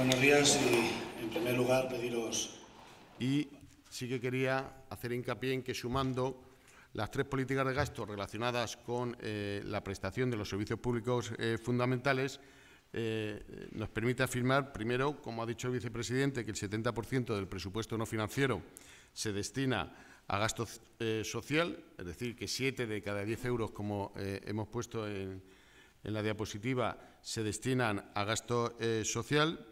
Buenos días y, en primer lugar, pediros... Y sí que quería hacer hincapié en que sumando las tres políticas de gasto relacionadas con eh, la prestación de los servicios públicos eh, fundamentales eh, nos permite afirmar, primero, como ha dicho el vicepresidente, que el 70% del presupuesto no financiero se destina a gasto social, es decir, que siete de cada 10 euros, como hemos puesto en, la diapositiva, se destinan a gasto social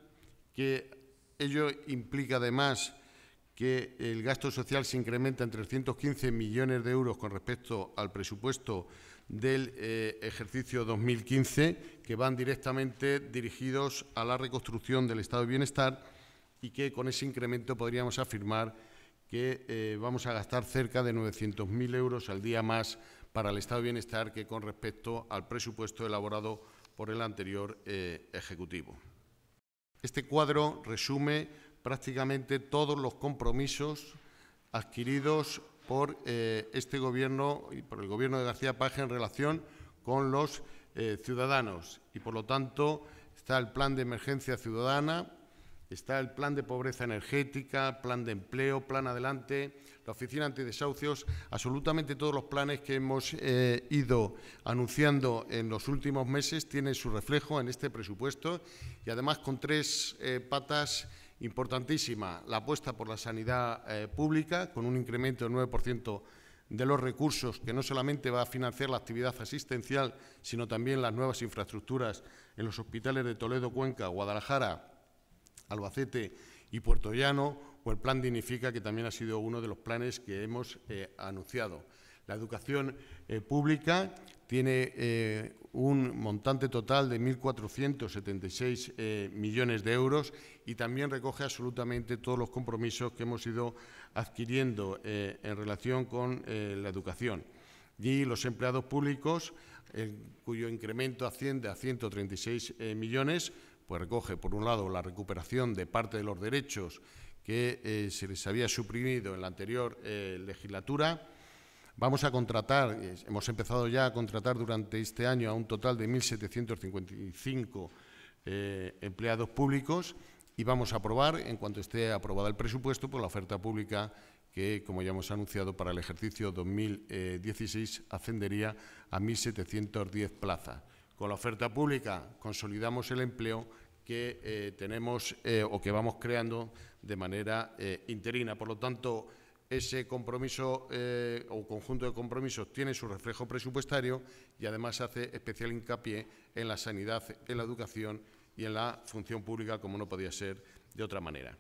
que ello implica además que el gasto social se incrementa en 315 millones de euros con respecto al presupuesto del eh, ejercicio 2015, que van directamente dirigidos a la reconstrucción del estado de bienestar y que con ese incremento podríamos afirmar que eh, vamos a gastar cerca de 900.000 euros al día más para el estado de bienestar que con respecto al presupuesto elaborado por el anterior eh, Ejecutivo. Este cuadro resume prácticamente todos los compromisos adquiridos por eh, este Gobierno y por el Gobierno de García Paje en relación con los eh, ciudadanos. Y, por lo tanto, está el Plan de Emergencia Ciudadana, Está el plan de pobreza energética, plan de empleo, plan adelante, la oficina antidesahucios, absolutamente todos los planes que hemos eh, ido anunciando en los últimos meses tienen su reflejo en este presupuesto y además con tres eh, patas importantísimas. La apuesta por la sanidad eh, pública, con un incremento del 9% de los recursos que no solamente va a financiar la actividad asistencial, sino también las nuevas infraestructuras en los hospitales de Toledo, Cuenca, Guadalajara, Albacete y Puerto Llano, o pues el plan Dignifica, que también ha sido uno de los planes que hemos eh, anunciado. La educación eh, pública tiene eh, un montante total de 1.476 millones de euros y también recoge absolutamente todos los compromisos que hemos ido adquiriendo en relación con la educación. Y los empleados públicos, cuyo incremento asciende a 136 millones, pues recoge, por un lado, la recuperación de parte de los derechos que eh, se les había suprimido en la anterior eh, legislatura. Vamos a contratar, eh, hemos empezado ya a contratar durante este año a un total de 1.755 empleados públicos y vamos a aprobar, en cuanto esté aprobada el presupuesto, por pues la oferta pública que, como ya hemos anunciado, para el ejercicio 2016 ascendería a 1.710 plazas. Con la oferta pública consolidamos el empleo que eh, tenemos eh, o que vamos creando de manera eh, interina. Por lo tanto, ese compromiso o conjunto de compromisos tiene su reflejo presupuestario y además hace especial hincapié en la sanidad, en la educación y en la función pública, como no podía ser de otra manera.